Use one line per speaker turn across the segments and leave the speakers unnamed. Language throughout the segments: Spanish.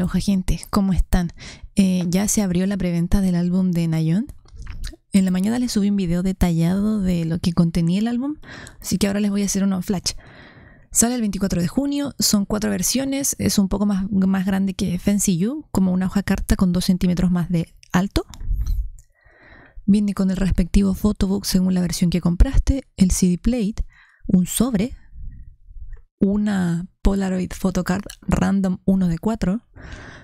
Hola gente, ¿Cómo están? Eh, ya se abrió la preventa del álbum de Nayon. En la mañana les subí un video detallado de lo que contenía el álbum, así que ahora les voy a hacer uno flash. Sale el 24 de junio, son cuatro versiones, es un poco más, más grande que Fancy You, como una hoja carta con 2 centímetros más de alto. Viene con el respectivo photobook según la versión que compraste, el CD plate, un sobre, una Polaroid Photocard Random 1 de 4,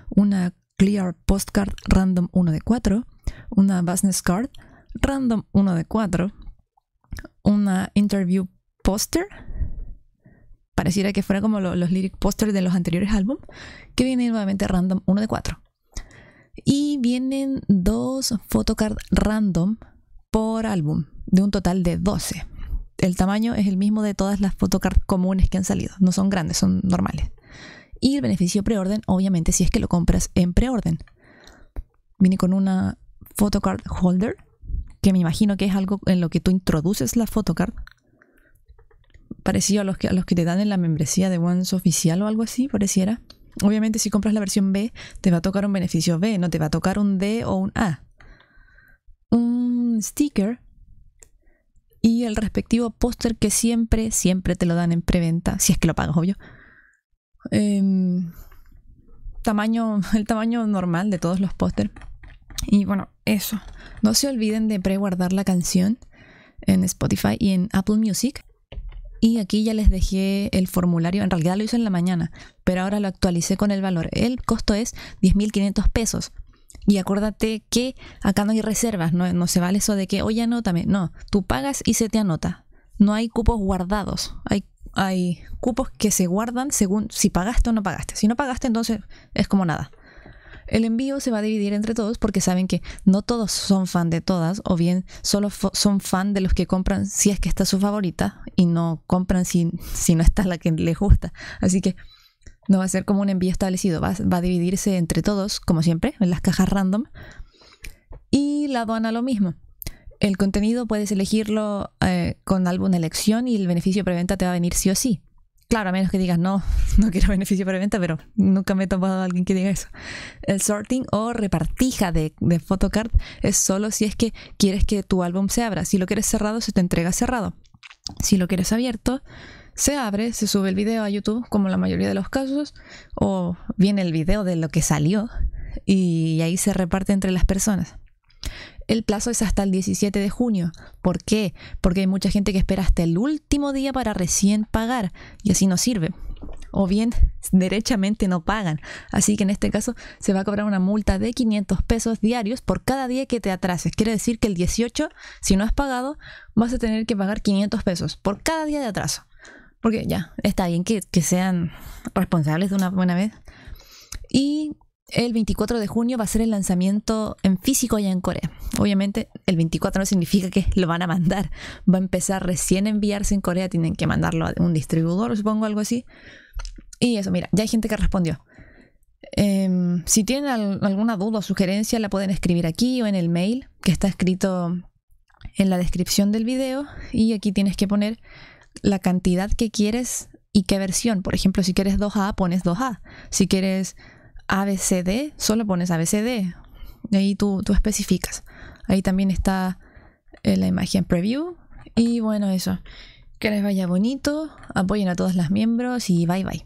una Clear Postcard Random 1 de 4, una Business Card Random 1 de 4, una Interview Poster, pareciera que fuera como los lyric posters de los anteriores álbumes, que viene nuevamente random 1 de 4. Y vienen dos photocard random por álbum, de un total de 12. El tamaño es el mismo de todas las photocard comunes que han salido, no son grandes, son normales. Y el beneficio preorden, obviamente, si es que lo compras en preorden. Vine con una photocard holder, que me imagino que es algo en lo que tú introduces la photocard. Parecido a los que, a los que te dan en la membresía de Once oficial o algo así, pareciera. Obviamente, si compras la versión B, te va a tocar un beneficio B, no te va a tocar un D o un A. Un sticker y el respectivo póster que siempre, siempre te lo dan en preventa, si es que lo pagas, obvio. Em, tamaño, el tamaño normal de todos los póster. Y bueno, eso. No se olviden de preguardar la canción en Spotify y en Apple Music. Y aquí ya les dejé el formulario, en realidad lo hice en la mañana, pero ahora lo actualicé con el valor. El costo es 10.500 pesos. Y acuérdate que acá no hay reservas, no, no se vale eso de que, oye, anótame. No, tú pagas y se te anota. No hay cupos guardados, hay hay cupos que se guardan según si pagaste o no pagaste. Si no pagaste, entonces es como nada. El envío se va a dividir entre todos porque saben que no todos son fan de todas o bien solo son fan de los que compran si es que está su favorita y no compran si, no está la que les gusta. Así que no va a ser como un envío establecido, va, va a dividirse entre todos, como siempre, en las cajas random. Y la aduana lo mismo el contenido puedes elegirlo eh, con álbum elección y el beneficio preventa te va a venir sí o sí. Claro, a menos que digas, no, no quiero beneficio preventa, pero nunca me he tomado a alguien que diga eso. El sorting o repartija de, de photocard es solo si es que quieres que tu álbum se abra. Si lo quieres cerrado, se te entrega cerrado. Si lo quieres abierto, se abre, se sube el video a YouTube, como la mayoría de los casos, o viene el video de lo que salió y ahí se reparte entre las personas. El plazo es hasta el 17 de junio. ¿Por qué? Porque hay mucha gente que espera hasta el último día para recién pagar y así no sirve. O bien, derechamente no pagan. Así que en este caso se va a cobrar una multa de 500 pesos diarios por cada día que te atrases. Quiere decir que el 18, si no has pagado, vas a tener que pagar 500 pesos por cada día de atraso. Porque ya, está bien que, que sean responsables de una buena vez. Y el 24 de junio va a ser el lanzamiento en físico allá en Corea. Obviamente el 24 no significa que lo van a mandar, va a empezar recién a enviarse en Corea, tienen que mandarlo a un distribuidor, supongo, algo así. Y eso, mira, ya hay gente que respondió. Em, si tienen alguna duda o sugerencia, la pueden escribir aquí o en el mail que está escrito en la descripción del video. Y aquí tienes que poner la cantidad que quieres y qué versión. Por ejemplo, si quieres 2A, pones 2A. Si quieres ABCD, solo pones ABCD. Y ahí tú, especificas. Ahí también está eh, la imagen preview. Y bueno, eso. Que les vaya bonito. Apoyen a todas las miembros y bye bye.